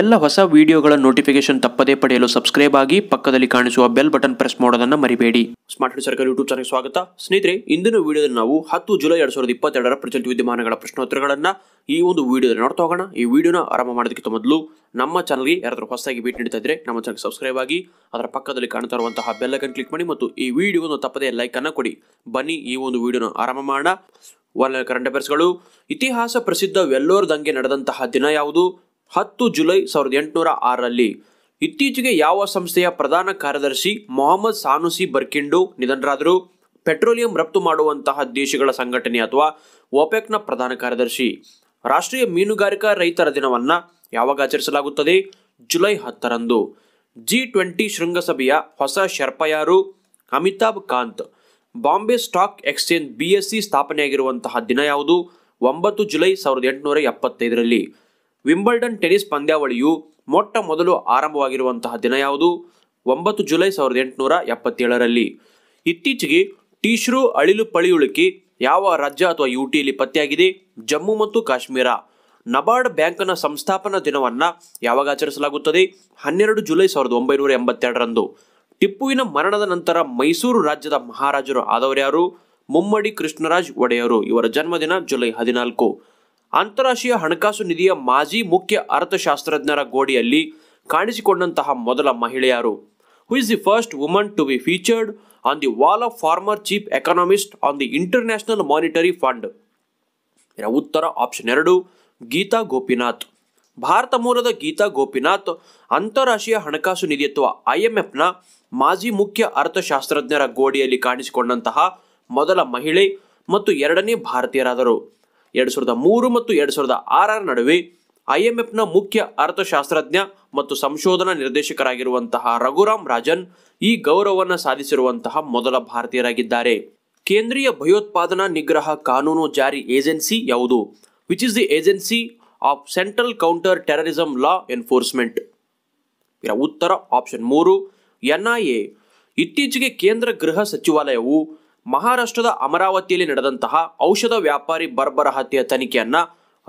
ಎಲ್ಲ ಹೊಸ ವಿಡಿಯೋಗಳ ನೋಟಿಫಿಕೇಶನ್ ತಪ್ಪದೇ ಪಡೆಯಲು ಸಬ್ಸ್ಕ್ರೈಬ್ ಆಗಿ ಪಕ್ಕದಲ್ಲಿ ಕಾಣಿಸುವ ಬೆಲ್ ಬಟನ್ ಪ್ರೆಸ್ ಮಾಡೋದನ್ನು ಮರಿಬೇಡಿ ಸ್ಮಾರ್ಟ್ ಸರ್ಕಲ್ ಯೂಟ್ಯೂಬ್ ಚಾನಲ್ ಸ್ವಾಗತ ಸ್ನೇಹಿತರೆ ಇಂದಿನ ವಿಡಿಯೋದಲ್ಲಿ ನಾವು ಹತ್ತು ಜುಲೈ ಎರಡ್ ಸಾವಿರದ ಇಪ್ಪತ್ತೆರಡರ ಪ್ರಚಲಿತ ವಿದ್ಯಮಾನಗಳ ಪ್ರಶ್ನೋತ್ತರಗಳನ್ನು ಈ ಒಂದು ವಿಡಿಯೋದಲ್ಲಿ ನೋಡ್ತಾ ಹೋಗೋಣ ಈ ವಿಡಿಯೋನ ಆರಂಭ ಮಾಡೋದಕ್ಕಿಂತ ಮೊದಲು ನಮ್ಮ ಚಾನಲ್ಗೆ ಯಾರಾದರೂ ಹೊಸದಾಗಿ ಭೇಟಿ ನೀಡ್ತಾ ಇದ್ರೆ ನಮ್ಮ ಚಾನಲ್ ಸಬ್ಸ್ಕ್ರೈಬ್ ಆಗಿ ಅದರ ಪಕ್ಕದಲ್ಲಿ ಕಾಣ್ತಾ ಇರುವಂತಹ ಬೆಲ್ಲಕನ್ ಕ್ಲಿಕ್ ಮಾಡಿ ಮತ್ತು ಈ ವಿಡಿಯೋವನ್ನು ತಪ್ಪದೇ ಲೈಕ್ ಅನ್ನು ಕೊಡಿ ಬನ್ನಿ ಈ ಒಂದು ವಿಡಿಯೋನ ಆರಂಭ ಮಾಡೋಣ ಒಳ್ಳೆ ಕರೆಂಟ್ ಅಫೇರ್ಸ್ಗಳು ಇತಿಹಾಸ ಪ್ರಸಿದ್ಧ ದಂಗೆ ನಡೆದಂತಹ ದಿನ ಯಾವುದು ಹತ್ತು ಜುಲೈ ಸಾವಿರದ ಎಂಟುನೂರ ಆರರಲ್ಲಿ ಇತ್ತೀಚೆಗೆ ಯಾವ ಸಂಸ್ಥೆಯ ಪ್ರಧಾನ ಕಾರ್ಯದರ್ಶಿ ಮೊಹಮ್ಮದ್ ಸಾನುಸಿ ಬರ್ಕಿಂಡು ನಿಧನರಾದರು ಪೆಟ್ರೋಲಿಯಂ ರಫ್ತು ಮಾಡುವಂತಹ ದೇಶಗಳ ಸಂಘಟನೆ ಅಥವಾ ಒಪೆಕ್ನ ಪ್ರಧಾನ ಕಾರ್ಯದರ್ಶಿ ರಾಷ್ಟ್ರೀಯ ಮೀನುಗಾರಿಕಾ ರೈತರ ದಿನವನ್ನು ಯಾವಾಗ ಆಚರಿಸಲಾಗುತ್ತದೆ ಜುಲೈ ಹತ್ತರಂದು ಜಿ ಟ್ವೆಂಟಿ ಶೃಂಗಸಭೆಯ ಹೊಸ ಶರ್ಪಯಾರು Amitabh Kant Bombay stock exchange B S C ಸ್ಥಾಪನೆಯಾಗಿರುವಂತಹ ದಿನ ಯಾವುದು ಒಂಬತ್ತು ಜುಲೈ ಸಾವಿರದ ಎಂಟುನೂರ ಎಪ್ಪತ್ತೈದರಲ್ಲಿ ವಿಂಬಲ್ಡನ್ ಟೆನಿಸ್ ಪಂದ್ಯಾವಳಿಯು ಮೊಟ್ಟ ಮೊದಲು ಆರಂಭವಾಗಿರುವಂತಹ ದಿನ ಯಾವುದು ಒಂಬತ್ತು ಜುಲೈ ಸಾವಿರದ ಎಂಟುನೂರ ಎಪ್ಪತ್ತೇಳರಲ್ಲಿ ಇತ್ತೀಚೆಗೆ ಟೀಶ್ರೂ ಅಳಿಲು ಪಳಿಯುಳಿಕೆ ಯಾವ ರಾಜ್ಯ ಅಥವಾ ಯುಟಿಯಲ್ಲಿ ಪತ್ತೆಯಾಗಿದೆ ಜಮ್ಮು ಮತ್ತು ಕಾಶ್ಮೀರ ನಬಾರ್ಡ್ ಬ್ಯಾಂಕ್ನ ಸಂಸ್ಥಾಪನಾ ದಿನವನ್ನ ಯಾವಾಗ ಆಚರಿಸಲಾಗುತ್ತದೆ ಹನ್ನೆರಡು ಜುಲೈ ಸಾವಿರದ ಒಂಬೈನೂರ ಎಂಬತ್ತೆರಡರಂದು ಟಿಪ್ಪುವಿನ ಮರಣದ ನಂತರ ಮೈಸೂರು ರಾಜ್ಯದ ಮಹಾರಾಜರು ಆದವರ್ಯಾರು ಯಾರು ಮುಮ್ಮಡಿ ಕೃಷ್ಣರಾಜ್ ಒಡೆಯರು ಇವರ ಜನ್ಮದಿನ ಜುಲೈ ಹದಿನಾಲ್ಕು ಅಂತಾರಾಷ್ಟ್ರೀಯ ಹಣಕಾಸು ನಿಧಿಯ ಮಾಜಿ ಮುಖ್ಯ ಅರ್ಥಶಾಸ್ತ್ರಜ್ಞರ ಗೋಡಿಯಲ್ಲಿ ಕಾಣಿಸಿಕೊಂಡಂತಹ ಮೊದಲ ಮಹಿಳೆಯರು who is the first woman to be featured on the wall of former chief economist on the international monetary fund ಇದರ ಉತ್ತರ ಆಪ್ಷನ್ ಎರಡು ಗೀತಾ ಗೋಪಿನಾಥ್ ಭಾರತ ಮೂಲದ ಗೀತಾ ಗೋಪಿನಾಥ್ ಅಂತಾರಾಷ್ಟ್ರೀಯ ಹಣಕಾಸು ನಿಧಿ ಅಥವಾ ಎಫ್ನ ಮಾಜಿ ಮುಖ್ಯ ಅರ್ಥಶಾಸ್ತ್ರಜ್ಞರ ಗೋಡಿಯಲ್ಲಿ ಕಾಣಿಸಿಕೊಂಡಂತಹ ಮೊದಲ ಮಹಿಳೆ ಮತ್ತು ಎರಡನೇ ಭಾರತೀಯರಾದರು ಎರಡು ಸಾವಿರದ ಮೂರು ಮತ್ತು ಎರಡು ಸಾವಿರದ ಆರರ ನಡುವೆ ಐಎಂಎಫ್ನ ಮುಖ್ಯ ಅರ್ಥಶಾಸ್ತ್ರಜ್ಞ ಮತ್ತು ಸಂಶೋಧನಾ ನಿರ್ದೇಶಕರಾಗಿರುವಂತಹ ರಘುರಾಮ್ ರಾಜನ್ ಈ ಗೌರವವನ್ನು ಸಾಧಿಸಿರುವಂತಹ ಮೊದಲ ಭಾರತೀಯರಾಗಿದ್ದಾರೆ ಕೇಂದ್ರೀಯ ಭಯೋತ್ಪಾದನಾ ನಿಗ್ರಹ ಕಾನೂನು ಜಾರಿ ಏಜೆನ್ಸಿ ಯಾವುದು which is the agency of central counter terrorism law enforcement ಇದರ ಉತ್ತರ ಆಪ್ಷನ್ ಮೂರು ಎನ್ಐಎ ಇತ್ತೀಚೆಗೆ ಕೇಂದ್ರ ಗೃಹ ಸಚಿವಾಲಯವು ಮಹಾರಾಷ್ಟ್ರದ ಅಮರಾವತಿಯಲ್ಲಿ ನಡೆದಂತಹ ಔಷಧ ವ್ಯಾಪಾರಿ ಬರ್ಬರ ಹತ್ಯೆಯ ತನಿಖೆಯನ್ನ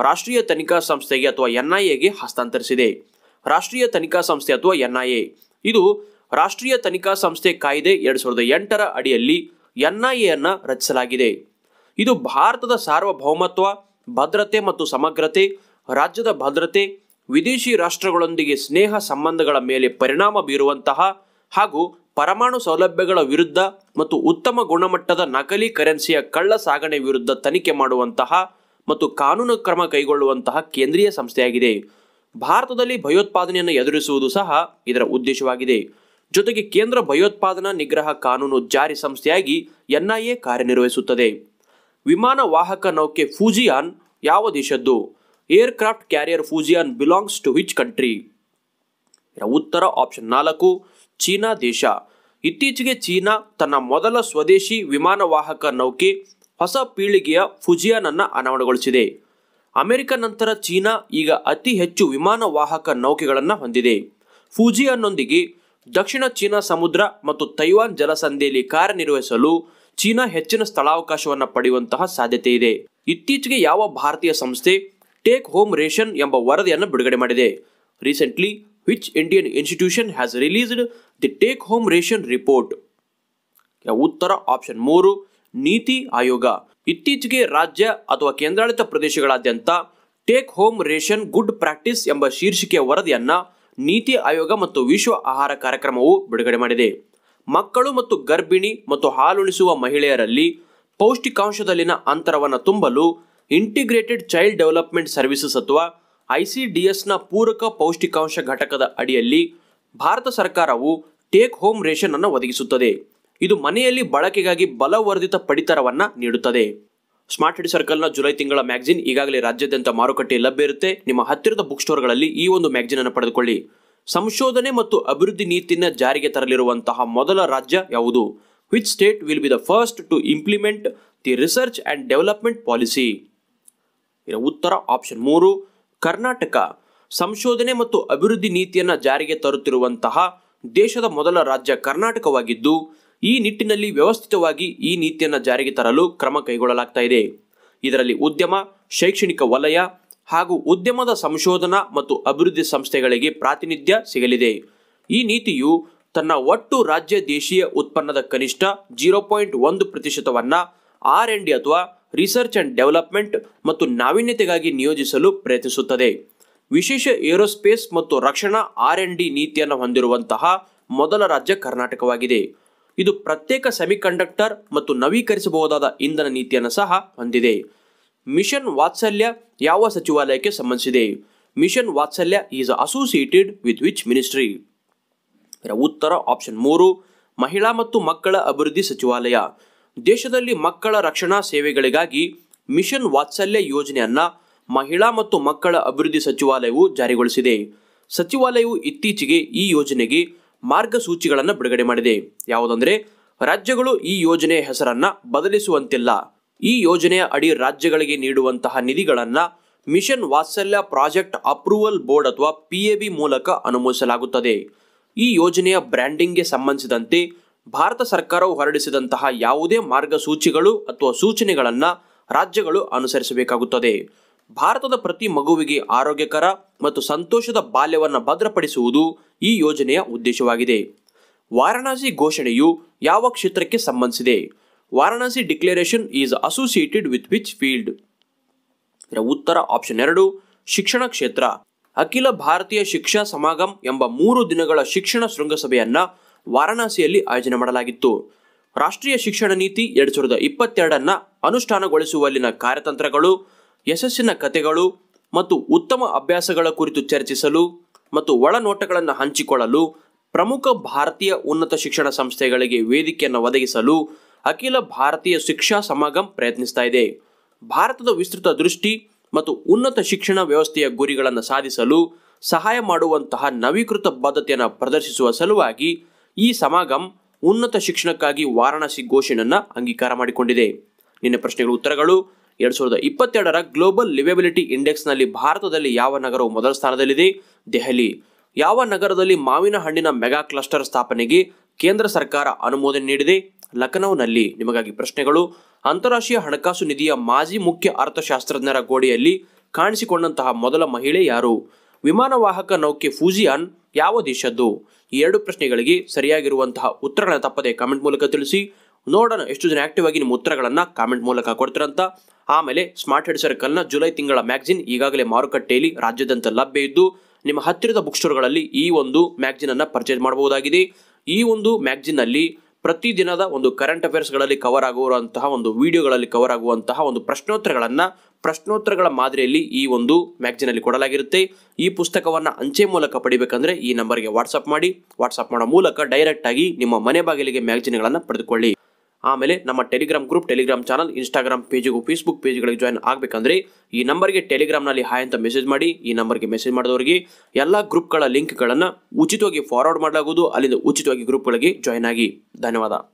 ರಾಷ್ಟ್ರೀಯ ತನಿಖಾ ಸಂಸ್ಥೆಗೆ ಅಥವಾ ಎನ್ಐಎಗೆ ಹಸ್ತಾಂತರಿಸಿದೆ ರಾಷ್ಟ್ರೀಯ ತನಿಖಾ ಸಂಸ್ಥೆ ಅಥವಾ ಎನ್ಐಎ ಇದು ರಾಷ್ಟ್ರೀಯ ತನಿಖಾ ಸಂಸ್ಥೆ ಕಾಯ್ದೆ ಎರಡು ಸಾವಿರದ ಎಂಟರ ಅಡಿಯಲ್ಲಿ ಎನ್ಐಎಯನ್ನ ರಚಿಸಲಾಗಿದೆ ಇದು ಭಾರತದ ಸಾರ್ವಭೌಮತ್ವ ಭದ್ರತೆ ಮತ್ತು ಸಮಗ್ರತೆ ರಾಜ್ಯದ ಭದ್ರತೆ ವಿದೇಶಿ ರಾಷ್ಟ್ರಗಳೊಂದಿಗೆ ಸ್ನೇಹ ಸಂಬಂಧಗಳ ಮೇಲೆ ಪರಿಣಾಮ ಬೀರುವಂತಹ ಹಾಗೂ ಪರಮಾಣು ಸೌಲಭ್ಯಗಳ ವಿರುದ್ಧ ಮತ್ತು ಉತ್ತಮ ಗುಣಮಟ್ಟದ ನಕಲಿ ಕರೆನ್ಸಿಯ ಕಳ್ಳ ಸಾಗಣೆ ವಿರುದ್ಧ ತನಿಖೆ ಮಾಡುವಂತಹ ಮತ್ತು ಕಾನೂನು ಕ್ರಮ ಕೈಗೊಳ್ಳುವಂತಹ ಕೇಂದ್ರೀಯ ಸಂಸ್ಥೆಯಾಗಿದೆ ಭಾರತದಲ್ಲಿ ಭಯೋತ್ಪಾದನೆಯನ್ನು ಎದುರಿಸುವುದು ಸಹ ಇದರ ಉದ್ದೇಶವಾಗಿದೆ ಜೊತೆಗೆ ಕೇಂದ್ರ ಭಯೋತ್ಪಾದನಾ ನಿಗ್ರಹ ಕಾನೂನು ಜಾರಿ ಸಂಸ್ಥೆಯಾಗಿ ಎನ್ಐಎ ಕಾರ್ಯನಿರ್ವಹಿಸುತ್ತದೆ ವಿಮಾನ ವಾಹಕ ನೌಕೆ ಫೂಜಿಯಾನ್ ಯಾವ ದೇಶದ್ದು aircraft carrier Fujian belongs to which country ಉತ್ತರ ಆಪ್ಷನ್ ನಾಲ್ಕು ಚೀನಾ ದೇಶ ಇತ್ತೀಚೆಗೆ ಚೀನಾ ತನ್ನ ಮೊದಲ ಸ್ವದೇಶಿ ವಿಮಾನವಾಹಕ ನೌಕೆ ಹೊಸ ಪೀಳಿಗೆಯ ಅನ್ನ ಅನಾವರಣಗೊಳಿಸಿದೆ ಅಮೆರಿಕ ನಂತರ ಚೀನಾ ಈಗ ಅತಿ ಹೆಚ್ಚು ವಿಮಾನ ವಾಹಕ ನೌಕೆಗಳನ್ನು ಹೊಂದಿದೆ ಫುಜಿಯಾನ್ನೊಂದಿಗೆ ದಕ್ಷಿಣ ಚೀನಾ ಸಮುದ್ರ ಮತ್ತು ತೈವಾನ್ ಜಲಸಂಧಿಯಲ್ಲಿ ಕಾರ್ಯನಿರ್ವಹಿಸಲು ಚೀನಾ ಹೆಚ್ಚಿನ ಸ್ಥಳಾವಕಾಶವನ್ನು ಪಡೆಯುವಂತಹ ಸಾಧ್ಯತೆ ಇದೆ ಇತ್ತೀಚೆಗೆ ಯಾವ ಭಾರತೀಯ ಸಂಸ್ಥೆ ಟೇಕ್ ಹೋಮ್ ರೇಷನ್ ಎಂಬ ವರದಿಯನ್ನು ಬಿಡುಗಡೆ ಮಾಡಿದೆ recently which Indian institution has released the take home ration report? ಉತ್ತರ ಆಪ್ಷನ್ ಮೂರು ನೀತಿ ಆಯೋಗ ಇತ್ತೀಚೆಗೆ ರಾಜ್ಯ ಅಥವಾ ಕೇಂದ್ರಾಡಳಿತ ಪ್ರದೇಶಗಳಾದ್ಯಂತ take home ration good practice ಎಂಬ ಶೀರ್ಷಿಕೆಯ ವರದಿಯನ್ನ ನೀತಿ ಆಯೋಗ ಮತ್ತು ವಿಶ್ವ ಆಹಾರ ಕಾರ್ಯಕ್ರಮವು ಬಿಡುಗಡೆ ಮಾಡಿದೆ ಮಕ್ಕಳು ಮತ್ತು ಗರ್ಭಿಣಿ ಮತ್ತು ಹಾಲುಣಿಸುವ ಮಹಿಳೆಯರಲ್ಲಿ ಪೌಷ್ಟಿಕಾಂಶದಲ್ಲಿನ ಅಂತರವನ್ನು ತುಂಬಲು ಇಂಟಿಗ್ರೇಟೆಡ್ ಚೈಲ್ಡ್ ಡೆವಲಪ್ಮೆಂಟ್ ಸರ್ವಿಸಸ್ ಅಥವಾ ಎಸ್ನ ಪೂರಕ ಪೌಷ್ಟಿಕಾಂಶ ಘಟಕದ ಅಡಿಯಲ್ಲಿ ಭಾರತ ಸರ್ಕಾರವು ಟೇಕ್ ಹೋಮ್ ರೇಷನ್ ಅನ್ನು ಒದಗಿಸುತ್ತದೆ ಇದು ಮನೆಯಲ್ಲಿ ಬಳಕೆಗಾಗಿ ಬಲವರ್ಧಿತ ಪಡಿತರವನ್ನು ನೀಡುತ್ತದೆ ಸ್ಮಾರ್ಟ್ ಸಿಟಿ ಸರ್ಕಲ್ನ ಜುಲೈ ತಿಂಗಳ ಮ್ಯಾಗ್ಜಿನ್ ಈಗಾಗಲೇ ರಾಜ್ಯಾದ್ಯಂತ ಮಾರುಕಟ್ಟೆ ಲಭ್ಯ ಇರುತ್ತೆ ನಿಮ್ಮ ಹತ್ತಿರದ ಬುಕ್ ಸ್ಟೋರ್ಗಳಲ್ಲಿ ಈ ಒಂದು ಮ್ಯಾಗಝಿನ್ ಅನ್ನು ಪಡೆದುಕೊಳ್ಳಿ ಸಂಶೋಧನೆ ಮತ್ತು ಅಭಿವೃದ್ಧಿ ನೀತಿಯನ್ನು ಜಾರಿಗೆ ತರಲಿರುವಂತಹ ಮೊದಲ ರಾಜ್ಯ ಯಾವುದು which state will be the first to implement the research and development policy ಇದರ ಉತ್ತರ ಆಪ್ಷನ್ ಮೂರು ಕರ್ನಾಟಕ ಸಂಶೋಧನೆ ಮತ್ತು ಅಭಿವೃದ್ಧಿ ನೀತಿಯನ್ನು ಜಾರಿಗೆ ತರುತ್ತಿರುವಂತಹ ದೇಶದ ಮೊದಲ ರಾಜ್ಯ ಕರ್ನಾಟಕವಾಗಿದ್ದು ಈ ನಿಟ್ಟಿನಲ್ಲಿ ವ್ಯವಸ್ಥಿತವಾಗಿ ಈ ನೀತಿಯನ್ನು ಜಾರಿಗೆ ತರಲು ಕ್ರಮ ಕೈಗೊಳ್ಳಲಾಗ್ತಾ ಇದೆ ಇದರಲ್ಲಿ ಉದ್ಯಮ ಶೈಕ್ಷಣಿಕ ವಲಯ ಹಾಗೂ ಉದ್ಯಮದ ಸಂಶೋಧನಾ ಮತ್ತು ಅಭಿವೃದ್ಧಿ ಸಂಸ್ಥೆಗಳಿಗೆ ಪ್ರಾತಿನಿಧ್ಯ ಸಿಗಲಿದೆ ಈ ನೀತಿಯು ತನ್ನ ಒಟ್ಟು ರಾಜ್ಯ ದೇಶೀಯ ಉತ್ಪನ್ನದ ಕನಿಷ್ಠ ಜೀರೋ ಪಾಯಿಂಟ್ ಒಂದು ಪ್ರತಿಶತವನ್ನು ಆರ್ ಎನ್ ಡಿ ಅಥವಾ ರಿಸರ್ಚ್ ಅಂಡ್ ಡೆವಲಪ್ಮೆಂಟ್ ಮತ್ತು ನಾವೀನ್ಯತೆಗಾಗಿ ನಿಯೋಜಿಸಲು ಪ್ರಯತ್ನಿಸುತ್ತದೆ ವಿಶೇಷ ಏರೋಸ್ಪೇಸ್ ಮತ್ತು ರಕ್ಷಣಾ ಆರ್ ಎನ್ ಡಿ ನೀತಿಯನ್ನು ಹೊಂದಿರುವಂತಹ ಮೊದಲ ರಾಜ್ಯ ಕರ್ನಾಟಕವಾಗಿದೆ ಇದು ಪ್ರತ್ಯೇಕ ಸೆಮಿಕಂಡಕ್ಟರ್ ಮತ್ತು ನವೀಕರಿಸಬಹುದಾದ ಇಂಧನ ನೀತಿಯನ್ನು ಸಹ ಹೊಂದಿದೆ ಮಿಷನ್ ವಾತ್ಸಲ್ಯ ಯಾವ ಸಚಿವಾಲಯಕ್ಕೆ ಸಂಬಂಧಿಸಿದೆ mission Vatsalya is associated with which ministry ಉತ್ತರ ಆಪ್ಷನ್ ಮೂರು ಮಹಿಳಾ ಮತ್ತು ಮಕ್ಕಳ ಅಭಿವೃದ್ಧಿ ಸಚಿವಾಲಯ ದೇಶದಲ್ಲಿ ಮಕ್ಕಳ ರಕ್ಷಣಾ ಸೇವೆಗಳಿಗಾಗಿ ಮಿಷನ್ ವಾತ್ಸಲ್ಯ ಯೋಜನೆಯನ್ನ ಮಹಿಳಾ ಮತ್ತು ಮಕ್ಕಳ ಅಭಿವೃದ್ಧಿ ಸಚಿವಾಲಯವು ಜಾರಿಗೊಳಿಸಿದೆ ಸಚಿವಾಲಯವು ಇತ್ತೀಚೆಗೆ ಈ ಯೋಜನೆಗೆ ಮಾರ್ಗಸೂಚಿಗಳನ್ನು ಬಿಡುಗಡೆ ಮಾಡಿದೆ ಯಾವುದಂದ್ರೆ ರಾಜ್ಯಗಳು ಈ ಯೋಜನೆಯ ಹೆಸರನ್ನ ಬದಲಿಸುವಂತಿಲ್ಲ ಈ ಯೋಜನೆಯ ಅಡಿ ರಾಜ್ಯಗಳಿಗೆ ನೀಡುವಂತಹ ನಿಧಿಗಳನ್ನ mission Vatsalya project approval board ಅಥವಾ ಪಿಎಬಿ ಮೂಲಕ ಅನುಮೋದಿಸಲಾಗುತ್ತದೆ ಈ ಯೋಜನೆಯ ಬ್ರ್ಯಾಂಡಿಂಗ್ಗೆ ಸಂಬಂಧಿಸಿದಂತೆ ಭಾರತ ಸರ್ಕಾರವು ಹೊರಡಿಸಿದಂತಹ ಯಾವುದೇ ಮಾರ್ಗಸೂಚಿಗಳು ಅಥವಾ ಸೂಚನೆಗಳನ್ನು ರಾಜ್ಯಗಳು ಅನುಸರಿಸಬೇಕಾಗುತ್ತದೆ ಭಾರತದ ಪ್ರತಿ ಮಗುವಿಗೆ ಆರೋಗ್ಯಕರ ಮತ್ತು ಸಂತೋಷದ ಬಾಲ್ಯವನ್ನು ಭದ್ರಪಡಿಸುವುದು ಈ ಯೋಜನೆಯ ಉದ್ದೇಶವಾಗಿದೆ ವಾರಣಾಸಿ ಘೋಷಣೆಯು ಯಾವ ಕ್ಷೇತ್ರಕ್ಕೆ ಸಂಬಂಧಿಸಿದೆ Varanasi declaration is associated with which field ಉತ್ತರ ಆಪ್ಷನ್ ಎರಡು ಶಿಕ್ಷಣ ಕ್ಷೇತ್ರ ಅಖಿಲ ಭಾರತೀಯ ಶಿಕ್ಷಾ ಸಮಾಗಮ್ ಎಂಬ ಮೂರು ದಿನಗಳ ಶಿಕ್ಷಣ ಶೃಂಗಸಭೆಯನ್ನ ವಾರಣಾಸಿಯಲ್ಲಿ ಆಯೋಜನೆ ಮಾಡಲಾಗಿತ್ತು ರಾಷ್ಟ್ರೀಯ ಶಿಕ್ಷಣ ನೀತಿ ಎರಡ್ ಸಾವಿರದ ಇಪ್ಪತ್ತೆರಡನ್ನ ಅನುಷ್ಠಾನಗೊಳಿಸುವಲ್ಲಿನ ಕಾರ್ಯತಂತ್ರಗಳು ಯಶಸ್ಸಿನ ಕಥೆಗಳು ಮತ್ತು ಉತ್ತಮ ಅಭ್ಯಾಸಗಳ ಕುರಿತು ಚರ್ಚಿಸಲು ಮತ್ತು ಒಳನೋಟಗಳನ್ನು ಹಂಚಿಕೊಳ್ಳಲು ಪ್ರಮುಖ ಭಾರತೀಯ ಉನ್ನತ ಶಿಕ್ಷಣ ಸಂಸ್ಥೆಗಳಿಗೆ ವೇದಿಕೆಯನ್ನು ಒದಗಿಸಲು ಅಖಿಲ ಭಾರತೀಯ ಶಿಕ್ಷಾ ಸಮಾಗಮ್ ಪ್ರಯತ್ನಿಸ್ತಾ ಇದೆ ಭಾರತದ ವಿಸ್ತೃತ ದೃಷ್ಟಿ ಮತ್ತು ಉನ್ನತ ಶಿಕ್ಷಣ ವ್ಯವಸ್ಥೆಯ ಗುರಿಗಳನ್ನು ಸಾಧಿಸಲು ಸಹಾಯ ಮಾಡುವಂತಹ ನವೀಕೃತ ಬದ್ಧತೆಯನ್ನು ಪ್ರದರ್ಶಿಸುವ ಸಲುವಾಗಿ ಈ ಸಮಾಗಮ್ ಉನ್ನತ ಶಿಕ್ಷಣಕ್ಕಾಗಿ ವಾರಾಣಸಿ ಘೋಷಣೆಯನ್ನು ಅಂಗೀಕಾರ ಮಾಡಿಕೊಂಡಿದೆ ನಿನ್ನ ಪ್ರಶ್ನೆಗಳ ಉತ್ತರಗಳು ಎರಡ್ ಸಾವಿರದ ಇಪ್ಪತ್ತೆರಡರ ಗ್ಲೋಬಲ್ ಲಿವೆಬಿಲಿಟಿ ಇಂಡೆಕ್ಸ್ನಲ್ಲಿ ಭಾರತದಲ್ಲಿ ಯಾವ ನಗರವು ಮೊದಲ ಸ್ಥಾನದಲ್ಲಿದೆ ದೆಹಲಿ ಯಾವ ನಗರದಲ್ಲಿ ಮಾವಿನ ಹಣ್ಣಿನ ಮೆಗಾ ಕ್ಲಸ್ಟರ್ ಸ್ಥಾಪನೆಗೆ ಕೇಂದ್ರ ಸರ್ಕಾರ ಅನುಮೋದನೆ ನೀಡಿದೆ ಲಖನೌನಲ್ಲಿ ನಿಮಗಾಗಿ ಪ್ರಶ್ನೆಗಳು ಅಂತಾರಾಷ್ಟ್ರೀಯ ಹಣಕಾಸು ನಿಧಿಯ ಮಾಜಿ ಮುಖ್ಯ ಅರ್ಥಶಾಸ್ತ್ರಜ್ಞರ ಗೋಡೆಯಲ್ಲಿ ಕಾಣಿಸಿಕೊಂಡಂತಹ ಮೊದಲ ಮಹಿಳೆ ಯಾರು ವಿಮಾನವಾಹಕ ನೌಕೆ ಫೂಜಿಯಾನ್ ಯಾವ ದೇಶದ್ದು ಈ ಎರಡು ಪ್ರಶ್ನೆಗಳಿಗೆ ಸರಿಯಾಗಿರುವಂತಹ ಉತ್ತರನ ತಪ್ಪದೆ ಕಾಮೆಂಟ್ ಮೂಲಕ ತಿಳಿಸಿ ನೋಡೋಣ ಎಷ್ಟು ಜನ ಆಕ್ಟಿವ್ ಆಗಿ ನಿಮ್ಮ ಉತ್ತರಗಳನ್ನು ಕಾಮೆಂಟ್ ಮೂಲಕ ಕೊಡ್ತಿರಂತ ಆಮೇಲೆ ಸ್ಮಾರ್ಟ್ ಹೆಡ್ ಸರ್ಕಲ್ನ ಜುಲೈ ತಿಂಗಳ ಮ್ಯಾಗ್ಜಿನ್ ಈಗಾಗಲೇ ಮಾರುಕಟ್ಟೆಯಲ್ಲಿ ರಾಜ್ಯದಂತ ಲಭ್ಯ ಇದ್ದು ನಿಮ್ಮ ಹತ್ತಿರದ ಬುಕ್ ಸ್ಟೋರ್ಗಳಲ್ಲಿ ಈ ಒಂದು ಮ್ಯಾಗ್ಝಿನ್ ಅನ್ನು ಪರ್ಚೇಸ್ ಮಾಡಬಹುದಾಗಿದೆ ಈ ಒಂದು ಮ್ಯಾಗ್ಝಿನ್ ಅಲ್ಲಿ ಪ್ರತಿದಿನದ ಒಂದು ಕರೆಂಟ್ ಅಫೇರ್ಸ್ಗಳಲ್ಲಿ ಕವರ್ ಆಗುವಂತಹ ಒಂದು ವಿಡಿಯೋಗಳಲ್ಲಿ ಕವರ್ ಆಗುವಂತಹ ಒಂದು ಪ್ರಶ್ನೋತ್ತರಗಳನ್ನು ಪ್ರಶ್ನೋತ್ತರಗಳ ಮಾದರಿಯಲ್ಲಿ ಈ ಒಂದು ಮ್ಯಾಗಜಿನಲ್ಲಿ ಕೊಡಲಾಗಿರುತ್ತೆ ಈ ಪುಸ್ತಕವನ್ನು ಅಂಚೆ ಮೂಲಕ ಪಡಿಬೇಕಂದ್ರೆ ಈ ನಂಬರ್ಗೆ ವಾಟ್ಸಪ್ ಮಾಡಿ ವಾಟ್ಸಪ್ ಮಾಡೋ ಮೂಲಕ ಡೈರೆಕ್ಟ್ ಆಗಿ ನಿಮ್ಮ ಮನೆ ಬಾಗಿಲಿಗೆ ಮ್ಯಾಗಜಿನ್ಗಳನ್ನು ಪಡೆದುಕೊಳ್ಳಿ ಆಮೇಲೆ ನಮ್ಮ Telegram group Telegram channel Instagram ಪೇಜಿಗೂ ಫೇಸ್ಬುಕ್ ಪೇಜ್ಗಳಿಗೆ ಜಾಯ್ನ್ ಆಗಬೇಕಂದ್ರೆ ಈ ನಂಬರ್ಗೆ ಟೆಲಿಗ್ರಾಮ್ನಲ್ಲಿ ಹಾಯ್ ಅಂತ ಮೆಸೇಜ್ ಮಾಡಿ ಈ ನಂಬರ್ಗೆ ಮೆಸೇಜ್ ಮಾಡಿದವರಿಗೆ ಎಲ್ಲ ಗ್ರೂಪ್ಗಳ ಲಿಂಕ್ಗಳನ್ನು ಉಚಿತವಾಗಿ ಫಾರ್ವರ್ಡ್ ಮಾಡಲಾಗುವುದು ಅಲ್ಲಿಂದ ಉಚಿತವಾಗಿ ಗ್ರೂಪ್ಗಳಿಗೆ ಜಾಯ್ನ್ ಆಗಿ ಧನ್ಯವಾದ